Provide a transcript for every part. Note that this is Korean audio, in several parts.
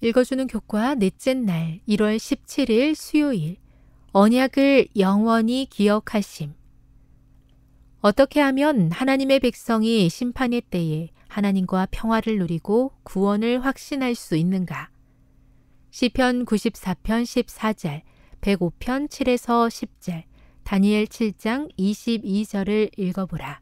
읽어주는 교과 넷째 날 1월 17일 수요일 언약을 영원히 기억하심 어떻게 하면 하나님의 백성이 심판의 때에 하나님과 평화를 누리고 구원을 확신할 수 있는가? 시편 94편 14절, 105편 7에서 10절, 다니엘 7장 22절을 읽어보라.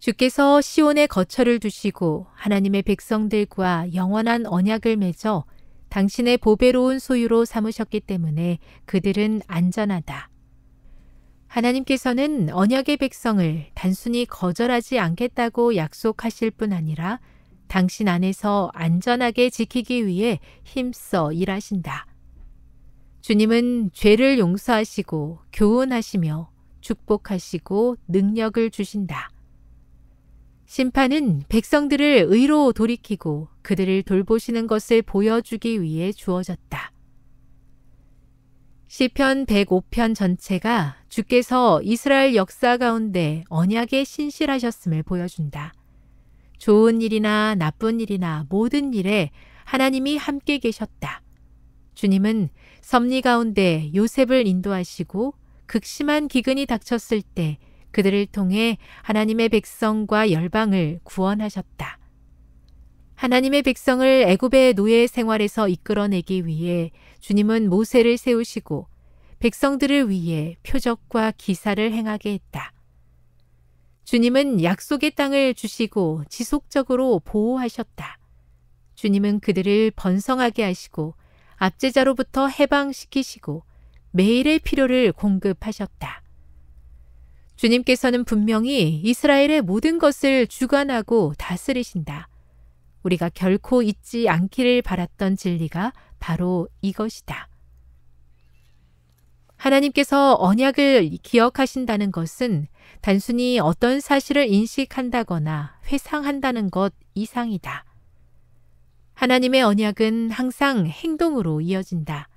주께서 시온에 거처를 두시고 하나님의 백성들과 영원한 언약을 맺어 당신의 보배로운 소유로 삼으셨기 때문에 그들은 안전하다. 하나님께서는 언약의 백성을 단순히 거절하지 않겠다고 약속하실 뿐 아니라 당신 안에서 안전하게 지키기 위해 힘써 일하신다. 주님은 죄를 용서하시고 교훈하시며 축복하시고 능력을 주신다. 심판은 백성들을 의로 돌이키고 그들을 돌보시는 것을 보여주기 위해 주어졌다. 시편 105편 전체가 주께서 이스라엘 역사 가운데 언약에 신실하셨음을 보여준다. 좋은 일이나 나쁜 일이나 모든 일에 하나님이 함께 계셨다. 주님은 섭리 가운데 요셉을 인도하시고 극심한 기근이 닥쳤을 때 그들을 통해 하나님의 백성과 열방을 구원하셨다. 하나님의 백성을 애굽의 노예 생활에서 이끌어내기 위해 주님은 모세를 세우시고 백성들을 위해 표적과 기사를 행하게 했다. 주님은 약속의 땅을 주시고 지속적으로 보호하셨다. 주님은 그들을 번성하게 하시고 압제자로부터 해방시키시고 매일의 필요를 공급하셨다. 주님께서는 분명히 이스라엘의 모든 것을 주관하고 다스리신다. 우리가 결코 잊지 않기를 바랐던 진리가 바로 이것이다. 하나님께서 언약을 기억하신다는 것은 단순히 어떤 사실을 인식한다거나 회상한다는 것 이상이다. 하나님의 언약은 항상 행동으로 이어진다.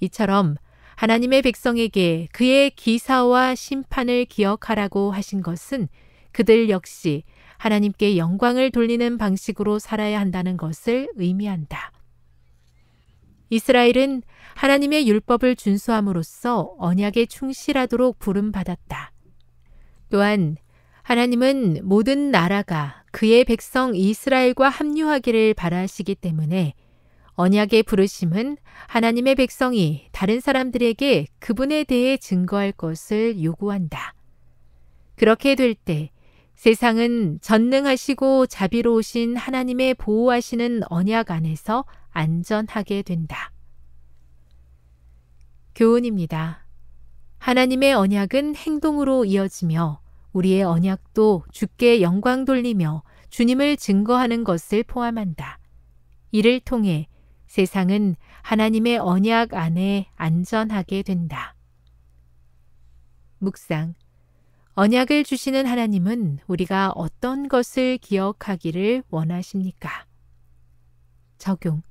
이처럼 하나님의 백성에게 그의 기사와 심판을 기억하라고 하신 것은 그들 역시 하나님께 영광을 돌리는 방식으로 살아야 한다는 것을 의미한다. 이스라엘은 하나님의 율법을 준수함으로써 언약에 충실하도록 부름받았다. 또한 하나님은 모든 나라가 그의 백성 이스라엘과 합류하기를 바라시기 때문에 언약의 부르심은 하나님의 백성이 다른 사람들에게 그분에 대해 증거할 것을 요구한다. 그렇게 될 때 세상은 전능하시고 자비로우신 하나님의 보호하시는 언약 안에서 안전하게 된다. 교훈입니다. 하나님의 언약은 행동으로 이어지며 우리의 언약도 주께 영광 돌리며 주님을 증거하는 것을 포함한다. 이를 통해 세상은 하나님의 언약 안에 안전하게 된다. 묵상. 언약을 주시는 하나님은 우리가 어떤 것을 기억하기를 원하십니까? 적용.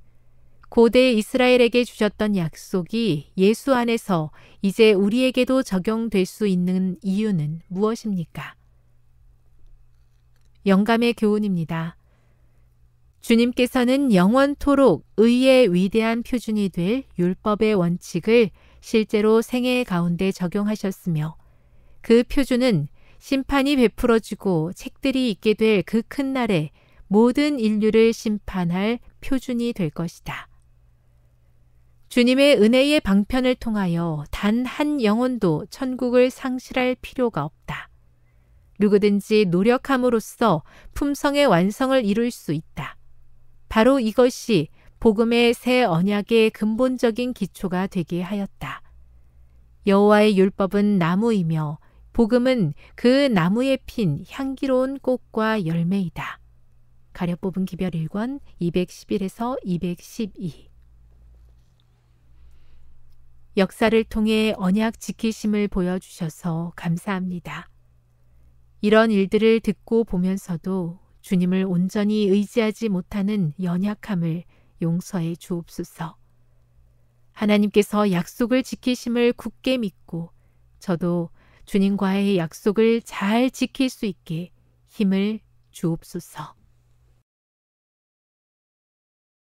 고대 이스라엘에게 주셨던 약속이 예수 안에서 이제 우리에게도 적용될 수 있는 이유는 무엇입니까? 영감의 교훈입니다. 주님께서는 영원토록 의의 위대한 표준이 될 율법의 원칙을 실제로 생애 가운데 적용하셨으며 그 표준은 심판이 베풀어지고 책들이 있게 될 그 큰 날에 모든 인류를 심판할 표준이 될 것이다. 주님의 은혜의 방편을 통하여 단 한 영혼도 천국을 상실할 필요가 없다. 누구든지 노력함으로써 품성의 완성을 이룰 수 있다. 바로 이것이 복음의 새 언약의 근본적인 기초가 되게 하였다. 여호와의 율법은 나무이며 복음은 그 나무에 핀 향기로운 꽃과 열매이다. 가려 뽑은 기별 1권 211에서 212 역사를 통해 언약 지키심을 보여주셔서 감사합니다. 이런 일들을 듣고 보면서도 주님을 온전히 의지하지 못하는 연약함을 용서해 주옵소서. 하나님께서 약속을 지키심을 굳게 믿고 저도 주님과의 약속을 잘 지킬 수 있게 힘을 주옵소서.